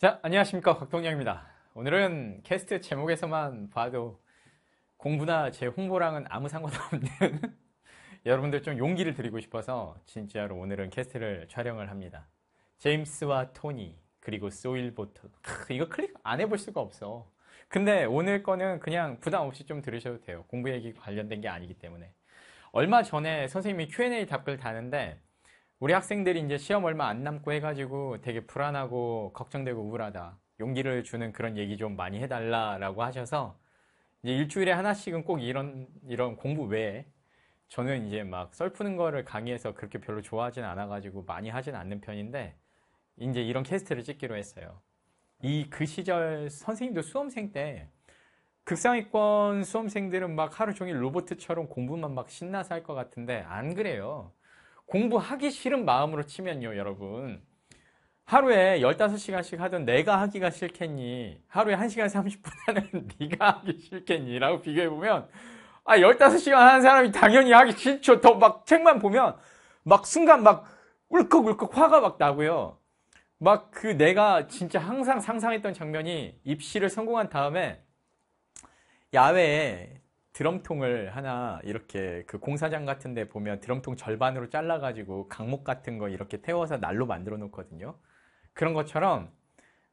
자, 안녕하십니까. 곽동영입니다. 오늘은 캐스트 제목에서만 봐도 공부나 제 홍보랑은 아무 상관없는 여러분들 좀 용기를 드리고 싶어서 진짜로 오늘은 캐스트를 촬영을 합니다. 제임스와 토니, 그리고 소일보트. 크, 이거 클릭 안 해볼 수가 없어. 근데 오늘 거는 그냥 부담 없이 좀 들으셔도 돼요. 공부 얘기 관련된 게 아니기 때문에. 얼마 전에 선생님이 Q&A 답글 다는데 우리 학생들이 이제 시험 얼마 안 남고 해가지고 되게 불안하고 걱정되고 우울하다. 용기를 주는 그런 얘기 좀 많이 해달라라고 하셔서 이제 일주일에 하나씩은 꼭 이런 이런 공부 외에 저는 이제 막 썰푸는 거를 강의해서 그렇게 별로 좋아하진 않아가지고 많이 하진 않는 편인데 이제 이런 캐스트를 찍기로 했어요. 이 그 시절 선생님도 수험생 때 극상위권 수험생들은 막 하루 종일 로보트처럼 공부만 막 신나서 할 것 같은데 안 그래요. 공부하기 싫은 마음으로 치면요, 여러분. 하루에 15시간씩 하던 내가 하기가 싫겠니? 하루에 1시간 30분 하는 네가 하기 싫겠니? 라고 비교해보면, 아, 15시간 하는 사람이 당연히 하기 싫죠. 더 막 책만 보면, 막 순간 막 울컥울컥 화가 막 나고요. 막 그 내가 진짜 항상 상상했던 장면이 입시를 성공한 다음에 야외에 드럼통을 하나 이렇게 그 공사장 같은 데 보면 드럼통 절반으로 잘라가지고 강목 같은 거 이렇게 태워서 날로 만들어 놓거든요. 그런 것처럼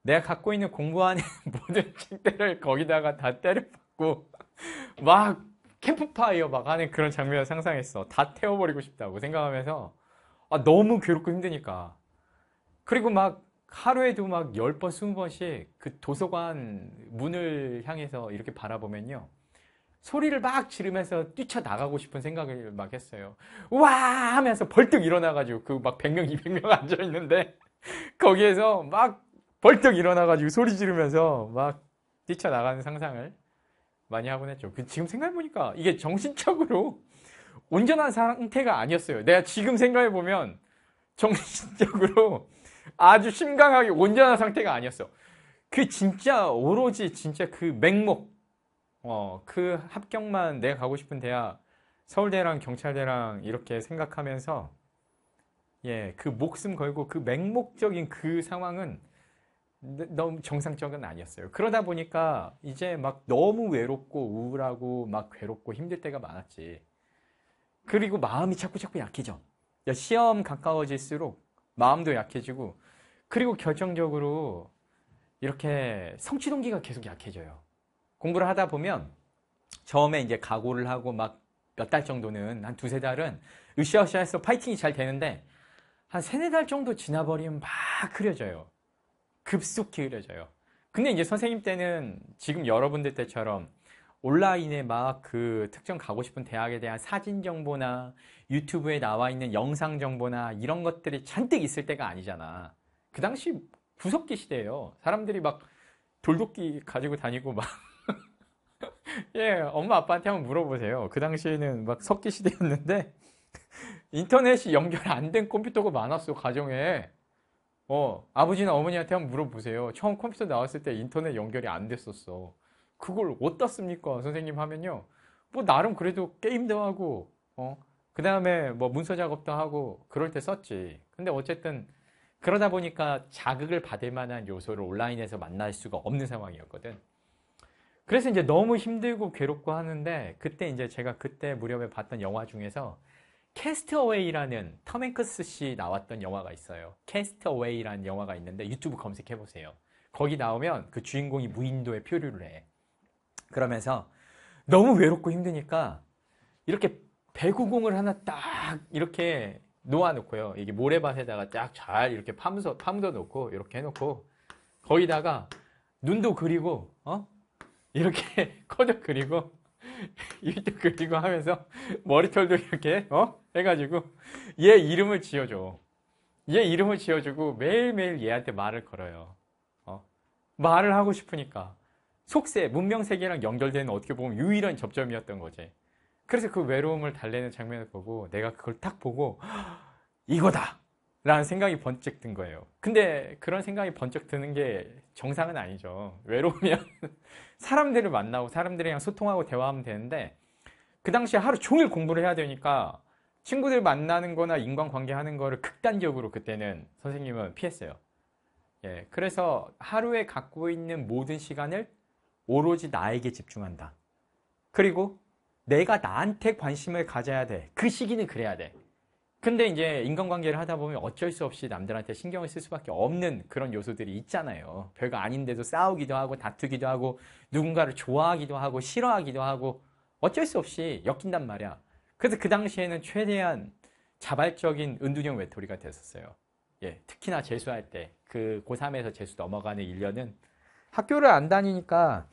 내가 갖고 있는 공부하는 모든 책들을 거기다가 다 때려박고 막 캠프파이어 막 하는 그런 장면을 상상했어. 다 태워버리고 싶다고 생각하면서 아, 너무 괴롭고 힘드니까. 그리고 막 하루에도 막 10번, 20번씩 그 도서관 문을 향해서 이렇게 바라보면요. 소리를 막 지르면서 뛰쳐나가고 싶은 생각을 막 했어요. 와! 하면서 벌떡 일어나가지고 그 막 100명, 200명 앉아있는데 거기에서 막 벌떡 일어나가지고 소리 지르면서 막 뛰쳐나가는 상상을 많이 하곤 했죠. 그 지금 생각해보니까 이게 정신적으로 온전한 상태가 아니었어요. 내가 지금 생각해보면 정신적으로 아주 심각하게 온전한 상태가 아니었어. 그 진짜 오로지 진짜 그 맹목, 어, 그 합격만 내가 가고 싶은 대학, 서울대랑 경찰대랑 이렇게 생각하면서 예, 그 목숨 걸고 그 맹목적인 그 상황은 너무 정상적은 아니었어요. 그러다 보니까 이제 막 너무 외롭고 우울하고 막 괴롭고 힘들 때가 많았지. 그리고 마음이 자꾸 자꾸 약해져. 시험 가까워질수록 마음도 약해지고 그리고 결정적으로 이렇게 성취 동기가 계속 약해져요. 공부를 하다 보면 처음에 이제 각오를 하고 막 몇 달 정도는 한 두세 달은 으쌰으쌰 해서 파이팅이 잘 되는데 한 세네 달 정도 지나버리면 막 흐려져요. 급속히 흐려져요. 근데 이제 선생님 때는 지금 여러분들 때처럼 온라인에 막 그 특정 가고 싶은 대학에 대한 사진 정보나 유튜브에 나와 있는 영상 정보나 이런 것들이 잔뜩 있을 때가 아니잖아. 그 당시 구석기 시대예요. 사람들이 막돌독기 가지고 다니고 막 예, 엄마 아빠한테 한번 물어보세요. 그 당시에는 막 석기 시대였는데 인터넷이 연결 안 된 컴퓨터가 많았어 가정에. 어, 아버지나 어머니한테 한번 물어보세요. 처음 컴퓨터 나왔을 때 인터넷 연결이 안 됐었어. 그걸 어디다 씁니까, 선생님 하면요. 뭐 나름 그래도 게임도 하고, 어, 그 다음에 뭐 문서 작업도 하고 그럴 때 썼지. 근데 어쨌든 그러다 보니까 자극을 받을 만한 요소를 온라인에서 만날 수가 없는 상황이었거든. 그래서 이제 너무 힘들고 괴롭고 하는데 그때 이제 제가 그때 무렵에 봤던 영화 중에서 캐스트 어웨이라는 터맨크스 씨 나왔던 영화가 있어요. 캐스트 어웨이라는 영화가 있는데 유튜브 검색해 보세요. 거기 나오면 그 주인공이 무인도에 표류를 해. 그러면서 너무 외롭고 힘드니까 이렇게 배구공을 하나 딱 이렇게 놓아놓고요. 이게 모래밭에다가 딱 잘 이렇게 파묻어, 파묻어 놓고 이렇게 해놓고 거기다가 눈도 그리고 어? 이렇게 코져 그리고 이렇게 그리고 하면서 머리털도 이렇게 어? 해가지고 얘 이름을 지어줘. 얘 이름을 지어주고 매일매일 얘한테 말을 걸어요. 어? 말을 하고 싶으니까. 속세, 문명세계랑 연결되는 어떻게 보면 유일한 접점이었던 거지. 그래서 그 외로움을 달래는 장면을 보고 내가 그걸 딱 보고 이거다! 라는 생각이 번쩍 든 거예요. 근데 그런 생각이 번쩍 드는 게 정상은 아니죠. 외로우면 사람들을 만나고 사람들이랑 소통하고 대화하면 되는데 그 당시에 하루 종일 공부를 해야 되니까 친구들 만나는 거나 인간관계 하는 거를 극단적으로 그때는 선생님은 피했어요. 예, 그래서 하루에 갖고 있는 모든 시간을 오로지 나에게 집중한다. 그리고 내가 나한테 관심을 가져야 돼. 그 시기는 그래야 돼. 근데 이제 인간관계를 하다 보면 어쩔 수 없이 남들한테 신경을 쓸 수밖에 없는 그런 요소들이 있잖아요. 별거 아닌데도 싸우기도 하고 다투기도 하고 누군가를 좋아하기도 하고 싫어하기도 하고 어쩔 수 없이 엮인단 말이야. 그래서 그 당시에는 최대한 자발적인 은둔형 외톨이가 됐었어요. 예, 특히나 재수할 때 그 고3에서 재수 넘어가는 1년은 학교를 안 다니니까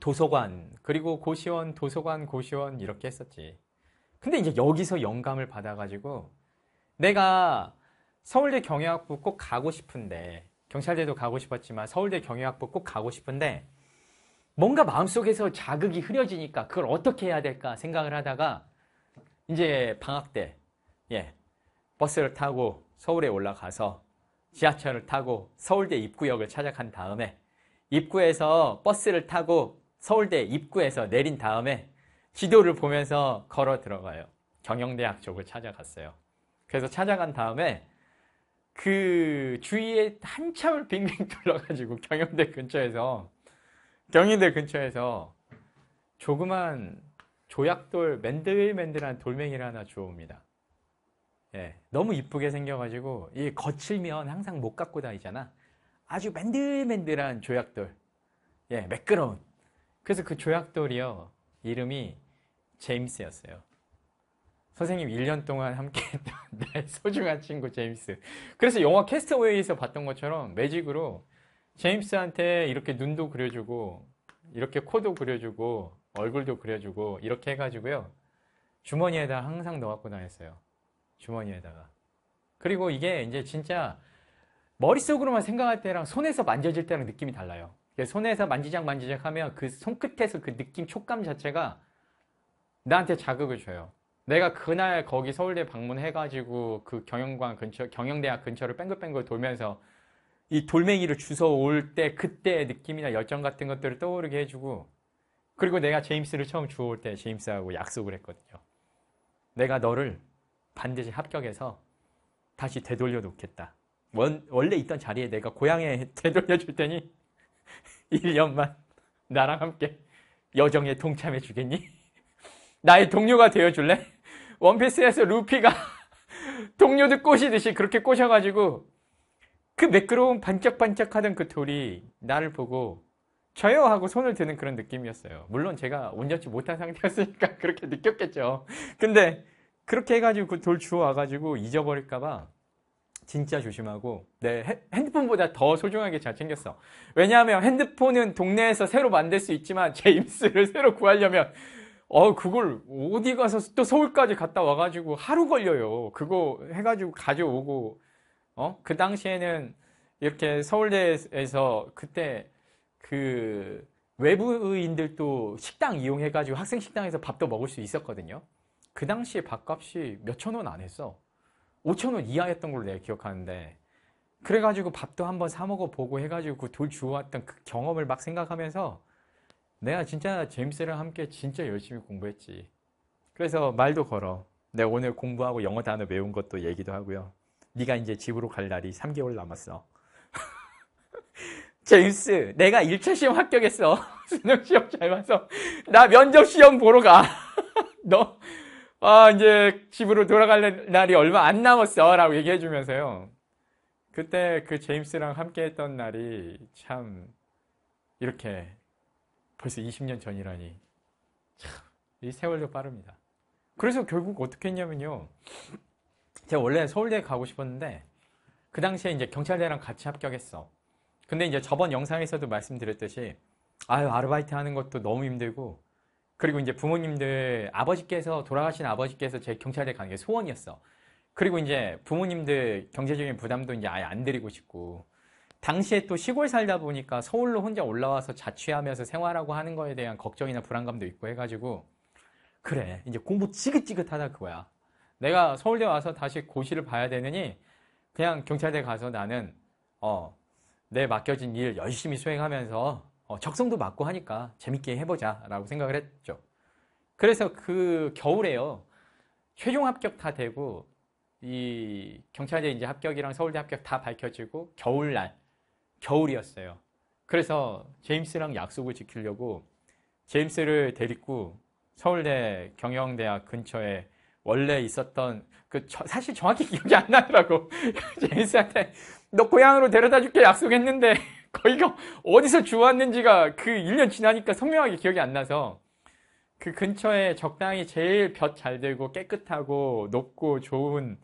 도서관 그리고 고시원 도서관 고시원 이렇게 했었지. 근데 이제 여기서 영감을 받아가지고 내가 서울대 경영학부 꼭 가고 싶은데 경찰대도 가고 싶었지만 서울대 경영학부 꼭 가고 싶은데 뭔가 마음속에서 자극이 흐려지니까 그걸 어떻게 해야 될까 생각을 하다가 이제 방학 때 예, 버스를 타고 서울에 올라가서 지하철을 타고 서울대 입구역을 찾아간 다음에 입구에서 버스를 타고 서울대 입구에서 내린 다음에 지도를 보면서 걸어 들어가요. 경영대학 쪽을 찾아갔어요. 그래서 찾아간 다음에 그 주위에 한참을 빙빙 둘려가지고 경영대 근처에서 경영대 근처에서 조그만 조약돌 맨들맨들한 돌멩이를 하나 주옵니다 예, 너무 이쁘게 생겨가지고 이 거칠면 항상 못 갖고 다니잖아. 아주 맨들맨들한 조약돌. 예, 매끄러운. 그래서 그 조약돌이요 이름이 제임스였어요. 선생님 1년 동안 함께했던 내 소중한 친구 제임스. 그래서 영화 캐스트웨이에서 봤던 것처럼 매직으로 제임스한테 이렇게 눈도 그려주고 이렇게 코도 그려주고 얼굴도 그려주고 이렇게 해가지고요. 주머니에다 항상 넣어갖고 다녔어요. 주머니에다가. 그리고 이게 이제 진짜 머릿속으로만 생각할 때랑 손에서 만져질 때랑 느낌이 달라요. 손에서 만지작 만지작 하면 그 손끝에서 그 느낌 촉감 자체가 나한테 자극을 줘요. 내가 그날 거기 서울대 방문해가지고 그 경영관 근처, 경영대학 근처를 뺑글뺑글 돌면서 이 돌멩이를 주워올 때그때 느낌이나 열정 같은 것들을 떠오르게 해주고 그리고 내가 제임스를 처음 주워올 때 제임스하고 약속을 했거든요. 내가 너를 반드시 합격해서 다시 되돌려 놓겠다. 원, 원래 있던 자리에 내가 고향에 되돌려 줄 테니 1년만 나랑 함께 여정에 동참해 주겠니? 나의 동료가 되어줄래? 원피스에서 루피가 동료들 꼬시듯이 그렇게 꼬셔가지고 그 매끄러운 반짝반짝하던 그 돌이 나를 보고 저요 하고 손을 드는 그런 느낌이었어요. 물론 제가 운전치 못한 상태였으니까 그렇게 느꼈겠죠. 근데 그렇게 해가지고 그 돌 주워와가지고 잊어버릴까봐 진짜 조심하고 내 핸드폰보다 더 소중하게 잘 챙겼어. 왜냐하면 핸드폰은 동네에서 새로 만들 수 있지만 제 입술을 새로 구하려면 어, 그걸 어디 가서 또 서울까지 갔다 와가지고 하루 걸려요. 그거 해가지고 가져오고, 어? 그 당시에는 이렇게 서울대에서 그때 그 외부인들도 식당 이용해가지고 학생 식당에서 밥도 먹을 수 있었거든요. 그 당시에 밥값이 몇천 원 안 했어. 5천 원 이하였던 걸로 내가 기억하는데. 그래가지고 밥도 한번 사먹어 보고 해가지고 그 돌 주워왔던 그 경험을 막 생각하면서 내가 진짜 제임스랑 함께 진짜 열심히 공부했지. 그래서 말도 걸어. 내가 오늘 공부하고 영어 단어 외운 것도 얘기도 하고요. 네가 이제 집으로 갈 날이 3개월 남았어. 제임스, 내가 1차 시험 합격했어. 수능 시험 잘 봐서 나 면접 시험 보러 가. 너 아, 이제 집으로 돌아갈 날이 얼마 안 남았어. 라고 얘기해 주면서요. 그때 그 제임스랑 함께 했던 날이 참 이렇게 벌써 20년 전이라니. 참, 이 세월도 빠릅니다. 그래서 결국 어떻게 했냐면요. 제가 원래 서울대 에 가고 싶었는데, 그 당시에 이제 경찰대랑 같이 합격했어. 근데 이제 저번 영상에서도 말씀드렸듯이, 아유, 아르바이트 하는 것도 너무 힘들고, 그리고 이제 부모님들, 아버지께서, 돌아가신 아버지께서 제 경찰대 가는 게 소원이었어. 그리고 이제 부모님들 경제적인 부담도 이제 아예 안 드리고 싶고, 당시에 또 시골 살다 보니까 서울로 혼자 올라와서 자취하면서 생활하고 하는 거에 대한 걱정이나 불안감도 있고 해가지고 그래 이제 공부 지긋지긋하다 그거야 내가 서울대 와서 다시 고시를 봐야 되느니 그냥 경찰대 가서 나는 어, 내 맡겨진 일 열심히 수행하면서 어, 적성도 맞고 하니까 재밌게 해보자 라고 생각을 했죠 그래서 그 겨울에요 최종 합격 다 되고 이 경찰대 이제 합격이랑 서울대 합격 다 밝혀지고 겨울날 겨울이었어요. 그래서 제임스랑 약속을 지키려고 제임스를 데리고 서울대 경영대학 근처에 원래 있었던 그 저, 사실 정확히 기억이 안 나더라고 제임스한테 너 고향으로 데려다 줄게 약속했는데 거기가 어디서 주웠는지가 그 1년 지나니까 선명하게 기억이 안 나서 그 근처에 적당히 제일 볕잘 들고 깨끗하고 높고 좋은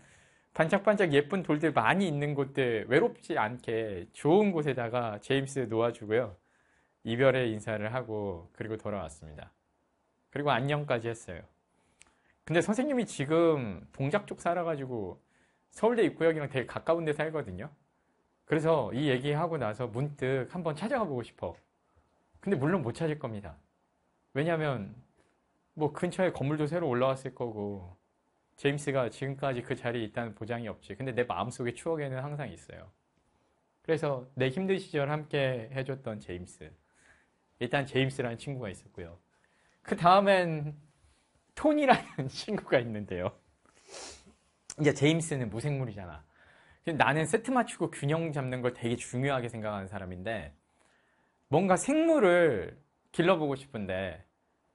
반짝반짝 예쁜 돌들 많이 있는 곳들 외롭지 않게 좋은 곳에다가 제임스 놓아주고요. 이별의 인사를 하고 그리고 돌아왔습니다. 그리고 안녕까지 했어요. 근데 선생님이 지금 동작 쪽 살아가지고 서울대 입구역이랑 되게 가까운 데 살거든요. 그래서 이 얘기하고 나서 문득 한번 찾아가 보고 싶어. 근데 물론 못 찾을 겁니다. 왜냐면 뭐 근처에 건물도 새로 올라왔을 거고 제임스가 지금까지 그 자리에 있다는 보장이 없지. 근데 내 마음속에 추억에는 항상 있어요. 그래서 내 힘든 시절 함께 해줬던 제임스. 일단 제임스라는 친구가 있었고요. 그 다음엔 톤이라는 친구가 있는데요. 이제 제임스는 무생물이잖아. 나는 세트 맞추고 균형 잡는 걸 되게 중요하게 생각하는 사람인데 뭔가 생물을 길러보고 싶은데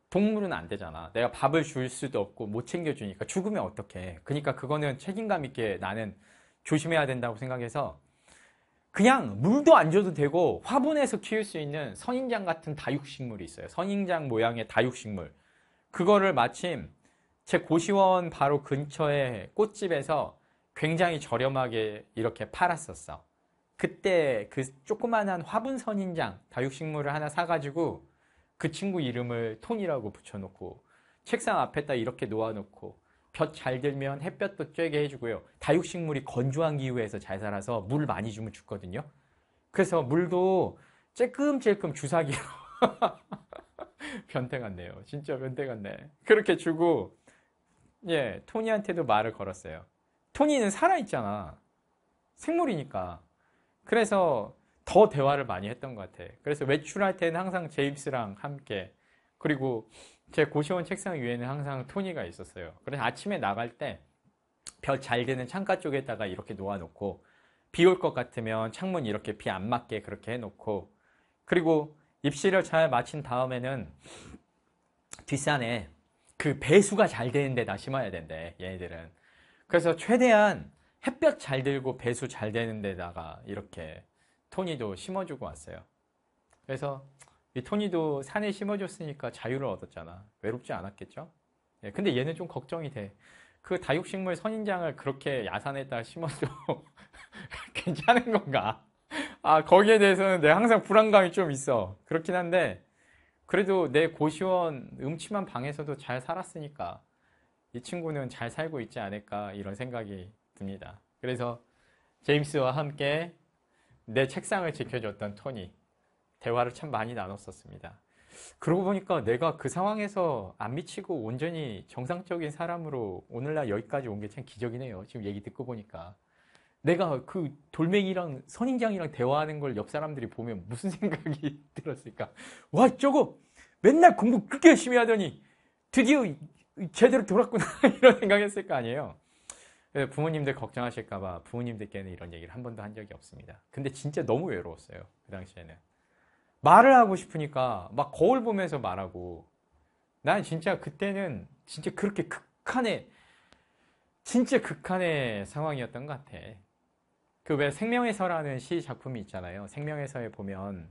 동물은 안 되잖아. 내가 밥을 줄 수도 없고 못 챙겨주니까 죽으면 어떡해. 그러니까 그거는 책임감 있게 나는 조심해야 된다고 생각해서 그냥 물도 안 줘도 되고 화분에서 키울 수 있는 선인장 같은 다육식물이 있어요. 선인장 모양의 다육식물. 그거를 마침 제 고시원 바로 근처에 꽃집에서 굉장히 저렴하게 이렇게 팔았었어. 그때 그 조그만한 화분 선인장 다육식물을 하나 사가지고 그 친구 이름을 톤이라고 붙여놓고 책상 앞에다 이렇게 놓아놓고 볕 잘 들면 햇볕도 쬐게 해주고요. 다육식물이 건조한 기후에서 잘 살아서 물 많이 주면 죽거든요. 그래서 물도 쬐끔쬐끔 주사기로 변태 같네요. 진짜 변태 같네. 그렇게 주고 예 토니한테도 말을 걸었어요. 토니는 살아있잖아. 생물이니까. 그래서 더 대화를 많이 했던 것 같아. 요 그래서 외출할 때는 항상 제임스랑 함께 그리고 제 고시원 책상 위에는 항상 토니가 있었어요. 그래서 아침에 나갈 때 별 잘 되는 창가 쪽에다가 이렇게 놓아놓고 비 올 것 같으면 창문 이렇게 비 안 맞게 그렇게 해놓고 그리고 입시를 잘 마친 다음에는 뒷산에 그 배수가 잘 되는 데다 심어야 된대 얘네들은 그래서 최대한 햇볕 잘 들고 배수 잘 되는 데다가 이렇게 토니도 심어주고 왔어요. 그래서 이 토니도 산에 심어줬으니까 자유를 얻었잖아. 외롭지 않았겠죠? 예, 근데 얘는 좀 걱정이 돼. 그 다육식물 선인장을 그렇게 야산에다 심어도 괜찮은 건가? 아, 거기에 대해서는 내 항상 불안감이 좀 있어. 그렇긴 한데, 그래도 내 고시원 음침한 방에서도 잘 살았으니까 이 친구는 잘 살고 있지 않을까 이런 생각이 듭니다. 그래서 제임스와 함께 내 책상을 지켜줬던 토니. 대화를 참 많이 나눴었습니다. 그러고 보니까 내가 그 상황에서 안 미치고 온전히 정상적인 사람으로 오늘날 여기까지 온 게 참 기적이네요. 지금 얘기 듣고 보니까. 내가 그 돌멩이랑 선인장이랑 대화하는 걸 옆 사람들이 보면 무슨 생각이 들었을까? 와, 저거! 맨날 공부 그렇게 열심히 하더니 드디어 제대로 돌았구나. 이런 생각했을 거 아니에요. 예, 부모님들 걱정하실까봐 부모님들께는 이런 얘기를 한 번도 한 적이 없습니다. 근데 진짜 너무 외로웠어요. 그 당시에는. 말을 하고 싶으니까 막 거울 보면서 말하고 난 진짜 그때는 진짜 그렇게 극한의 진짜 극한의 상황이었던 것 같아. 그 왜 생명에서라는 시 작품이 있잖아요. 생명에서에 보면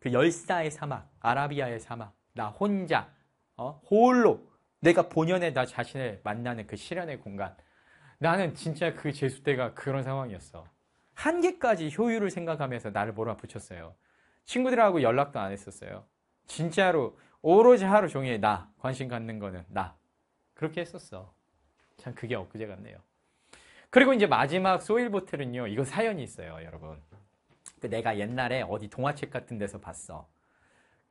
그 열사의 사막, 아라비아의 사막, 나 혼자, 어? 홀로 내가 본연의 나 자신을 만나는 그 시련의 공간. 나는 진짜 그 재수 때가 그런 상황이었어. 한계까지 효율을 생각하면서 나를 몰아붙였어요. 친구들하고 연락도 안 했었어요. 진짜로 오로지 하루 종일 나 관심 갖는 거는 나 그렇게 했었어. 참 그게 엊그제 같네요. 그리고 이제 마지막 소일보틀은요. 이거 사연이 있어요, 여러분. 그 내가 옛날에 어디 동화책 같은 데서 봤어.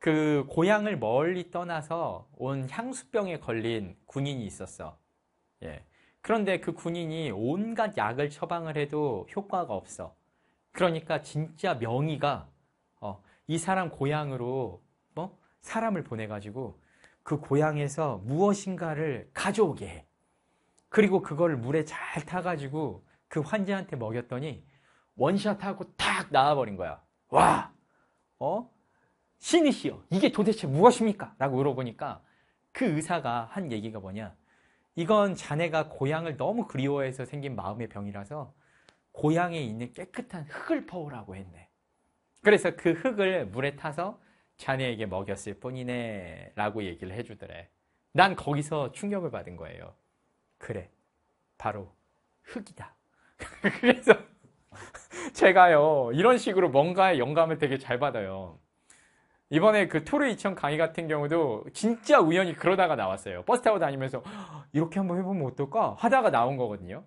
그 고향을 멀리 떠나서 온 향수병에 걸린 군인이 있었어. 예. 그런데 그 군인이 온갖 약을 처방을 해도 효과가 없어. 그러니까 진짜 명의가 어, 이 사람 고향으로 뭐 사람을 보내가지고 그 고향에서 무엇인가를 가져오게 해. 그리고 그걸 물에 잘 타가지고 그 환자한테 먹였더니 원샷하고 탁 나와버린 거야. 와, 어? 신이시여, 이게 도대체 무엇입니까? 라고 물어보니까 그 의사가 한 얘기가 뭐냐? 이건 자네가 고향을 너무 그리워해서 생긴 마음의 병이라서 고향에 있는 깨끗한 흙을 퍼오라고 했네. 그래서 그 흙을 물에 타서 자네에게 먹였을 뿐이네. 라고 얘기를 해주더래. 난 거기서 충격을 받은 거예요. 그래. 바로 흙이다. 그래서 제가요, 이런 식으로 뭔가의 영감을 되게 잘 받아요. 이번에 그 토르 2000 강의 같은 경우도 진짜 우연히 그러다가 나왔어요. 버스 타고 다니면서 이렇게 한번 해보면 어떨까 하다가 나온 거거든요.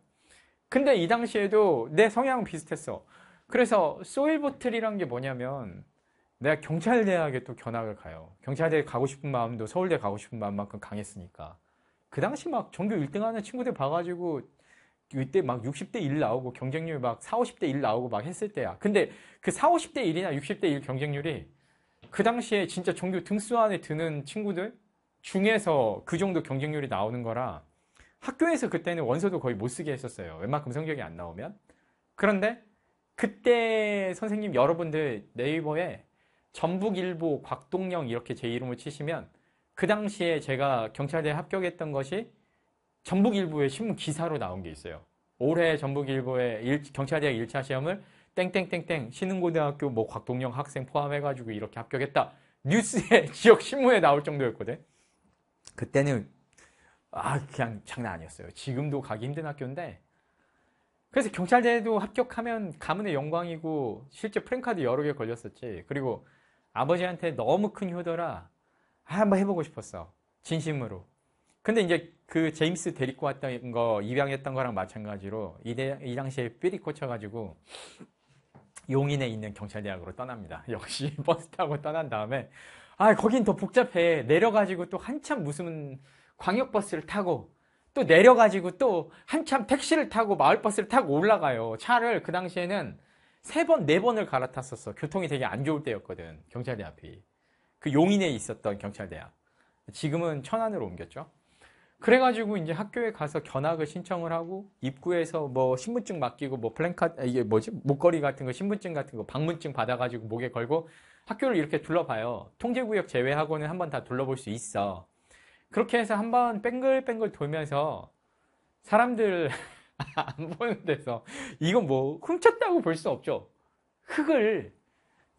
근데 이 당시에도 내 성향 은 비슷했어. 그래서 소일보틀이란 게 뭐냐면 내가 경찰대학에 또 견학을 가요. 경찰대에 가고 싶은 마음도 서울대 가고 싶은 마음만큼 강했으니까. 그 당시 막 전교 1등 하는 친구들 봐가지고 이때 막 60대 1 나오고 경쟁률 막 4, 50대 1 나오고 막 했을 때야. 근데 그 4, 50대 1이나 60대 1 경쟁률이 그 당시에 진짜 종교 등수 안에 드는 친구들 중에서 그 정도 경쟁률이 나오는 거라 학교에서 그때는 원서도 거의 못 쓰게 했었어요. 웬만큼 성적이 안 나오면. 그런데 그때 선생님 여러분들 네이버에 전북일보 곽동영 이렇게 제 이름을 치시면 그 당시에 제가 경찰대에 합격했던 것이 전북일보의 신문 기사로 나온 게 있어요. 올해 전북일보의 경찰대학 1차 시험을 땡땡땡땡 신흥고등학교 뭐 곽동영 학생 포함해가지고 이렇게 합격했다. 뉴스에 지역 신문에 나올 정도였거든. 그때는 아 그냥 장난 아니었어요. 지금도 가기 힘든 학교인데 그래서 경찰대도 합격하면 가문의 영광이고 실제 프랭카드 여러 개 걸렸었지. 그리고 아버지한테 너무 큰 효도라 아, 한번 해보고 싶었어. 진심으로. 근데 이제 그 제임스 데리고 왔던 거 입양했던 거랑 마찬가지로 이, 대, 이 당시에 삐리 꽂혀가지고 용인에 있는 경찰대학으로 떠납니다. 역시 버스 타고 떠난 다음에 아 거긴 더 복잡해 내려가지고 또 한참 무슨 광역버스를 타고 또 내려가지고 또 한참 택시를 타고 마을버스를 타고 올라가요. 차를 그 당시에는 세 번, 네 번을 갈아탔었어. 교통이 되게 안 좋을 때였거든. 경찰대 앞이. 그 용인에 있었던 경찰대학. 지금은 천안으로 옮겼죠. 그래가지고 이제 학교에 가서 견학을 신청을 하고 입구에서 뭐 신분증 맡기고 뭐 플랜카드 아, 이게 뭐지 목걸이 같은 거 신분증 같은 거 방문증 받아가지고 목에 걸고 학교를 이렇게 둘러봐요. 통제구역 제외하고는 한번 다 둘러볼 수 있어. 그렇게 해서 한번 뺑글뺑글 돌면서 사람들 안 보는 데서 이건 뭐 훔쳤다고 볼 수 없죠. 흙을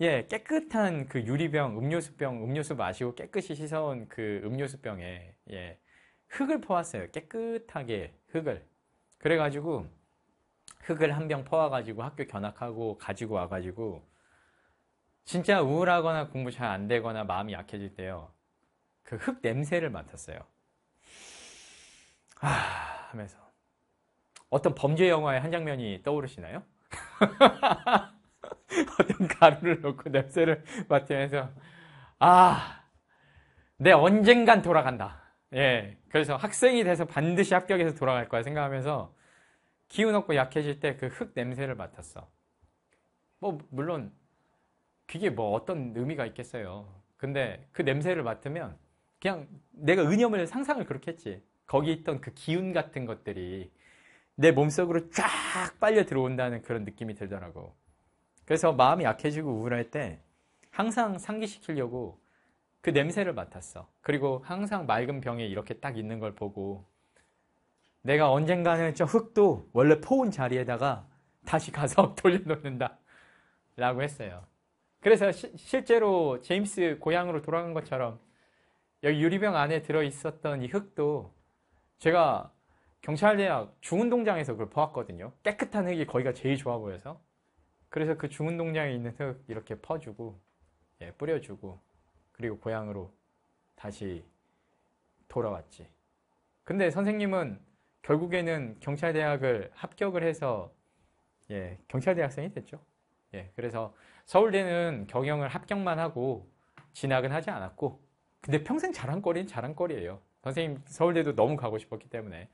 예 깨끗한 그 유리병 음료수병 음료수 마시고 깨끗이 씻어온 그 음료수병에 예. 흙을 퍼왔어요. 깨끗하게 흙을. 그래가지고 흙을 한 병 퍼와가지고 학교 견학하고 가지고 와가지고 진짜 우울하거나 공부 잘 안 되거나 마음이 약해질 때요. 그 흙 냄새를 맡았어요. 아 하면서 어떤 범죄 영화의 한 장면이 떠오르시나요? 어떤 가루를 넣고 냄새를 맡으면서 아, 내 언젠간 돌아간다. 예, 그래서 학생이 돼서 반드시 합격해서 돌아갈 거야 생각하면서 기운 없고 약해질 때 그 흙 냄새를 맡았어. 뭐 물론 그게 뭐 어떤 의미가 있겠어요. 근데 그 냄새를 맡으면 그냥 내가 은염을 상상을 그렇게 했지. 거기 있던 그 기운 같은 것들이 내 몸속으로 쫙 빨려 들어온다는 그런 느낌이 들더라고. 그래서 마음이 약해지고 우울할 때 항상 상기시키려고 그 냄새를 맡았어. 그리고 항상 맑은 병에 이렇게 딱 있는 걸 보고 내가 언젠가는 저 흙도 원래 포운 자리에다가 다시 가서 돌려놓는다. 라고 했어요. 그래서 시, 실제로 제임스 고향으로 돌아간 것처럼 여기 유리병 안에 들어 있었던 이 흙도 제가 경찰대학 중운동장에서 그걸 보았거든요. 깨끗한 흙이 거기가 제일 좋아 보여서. 그래서 그 중운동장에 있는 흙 이렇게 퍼주고, 예, 뿌려주고, 그리고 고향으로 다시 돌아왔지. 근데 선생님은 결국에는 경찰대학을 합격을 해서 예, 경찰대학생이 됐죠. 예, 그래서 서울대는 경영을 합격만 하고 진학은 하지 않았고 근데 평생 자랑거리는 자랑거리예요. 선생님 서울대도 너무 가고 싶었기 때문에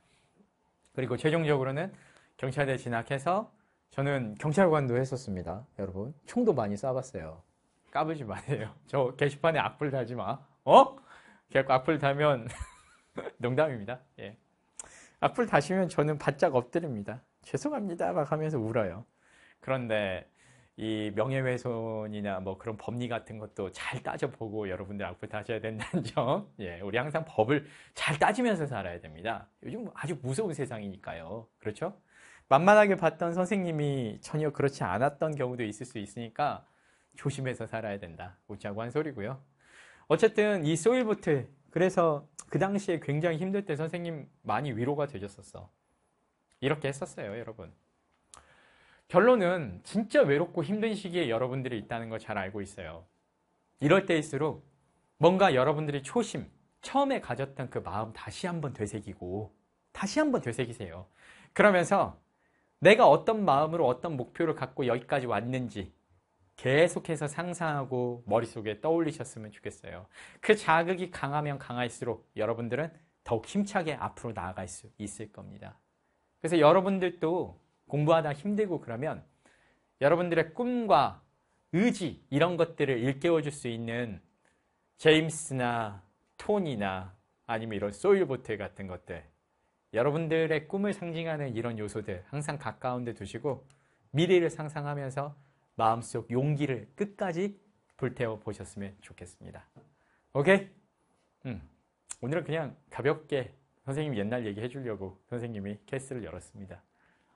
그리고 최종적으로는 경찰대 진학해서 저는 경찰관도 했었습니다. 여러분 총도 많이 쏴봤어요. 까불지 마세요. 저 게시판에 악플 달지 마. 어? 계속 악플 달면 농담입니다. 예. 악플 다시면 저는 바짝 엎드립니다. 죄송합니다. 막 하면서 울어요. 그런데 이 명예훼손이나 뭐 그런 법리 같은 것도 잘 따져보고 여러분들 악플 다셔야 된다는 점. 예, 우리 항상 법을 잘 따지면서 살아야 됩니다. 요즘 아주 무서운 세상이니까요. 그렇죠? 만만하게 봤던 선생님이 전혀 그렇지 않았던 경우도 있을 수 있으니까 조심해서 살아야 된다. 웃자고 한 소리고요. 어쨌든 이 소일보틀 그래서 그 당시에 굉장히 힘들 때 선생님 많이 위로가 되셨었어. 이렇게 했었어요, 여러분. 결론은 진짜 외롭고 힘든 시기에 여러분들이 있다는 걸 잘 알고 있어요. 이럴 때일수록 뭔가 여러분들이 초심, 처음에 가졌던 그 마음 다시 한번 되새기고 다시 한번 되새기세요. 그러면서 내가 어떤 마음으로 어떤 목표를 갖고 여기까지 왔는지 계속해서 상상하고 머릿속에 떠올리셨으면 좋겠어요. 그 자극이 강하면 강할수록 여러분들은 더욱 힘차게 앞으로 나아갈 수 있을 겁니다. 그래서 여러분들도 공부하다 힘들고 그러면 여러분들의 꿈과 의지 이런 것들을 일깨워 줄수 있는 제임스나 톤이나 아니면 이런 소일보틀 같은 것들 여러분들의 꿈을 상징하는 이런 요소들 항상 가까운 데 두시고 미래를 상상하면서 마음속 용기를 끝까지 불태워 보셨으면 좋겠습니다. 오케이? 음, 오늘은 그냥 가볍게 선생님 옛날 얘기해 주려고 선생님이 캐스를 열었습니다.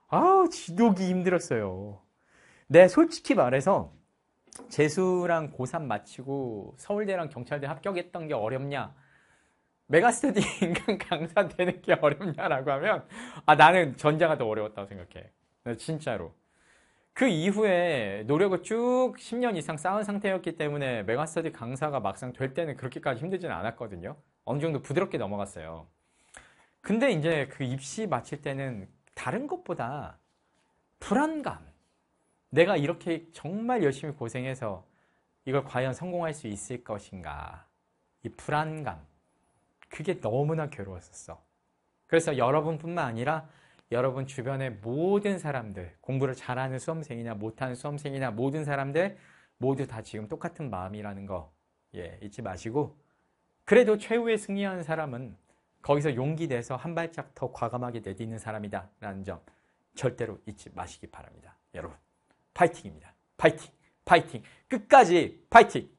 아, 우 지독이 힘들었어요. 네, 솔직히 말해서 재수랑 고3 마치고 서울대랑 경찰대 합격했던 게 어렵냐? 메가스터디 인간 강사 되는 게 어렵냐라고 하면 아 나는 전자가 더 어려웠다고 생각해. 네, 진짜로. 그 이후에 노력을 쭉 10년 이상 쌓은 상태였기 때문에 메가스터디 강사가 막상 될 때는 그렇게까지 힘들지는 않았거든요. 어느 정도 부드럽게 넘어갔어요. 근데 이제 그 입시 마칠 때는 다른 것보다 불안감. 내가 이렇게 정말 열심히 고생해서 이걸 과연 성공할 수 있을 것인가. 이 불안감. 그게 너무나 괴로웠었어. 그래서 여러분뿐만 아니라 여러분 주변의 모든 사람들, 공부를 잘하는 수험생이나 못하는 수험생이나 모든 사람들 모두 다 지금 똑같은 마음이라는 거 예, 잊지 마시고 그래도 최후에 승리한 사람은 거기서 용기 내서 한 발짝 더 과감하게 내딛는 사람이다 라는 점 절대로 잊지 마시기 바랍니다. 여러분 파이팅입니다. 파이팅! 파이팅! 끝까지 파이팅!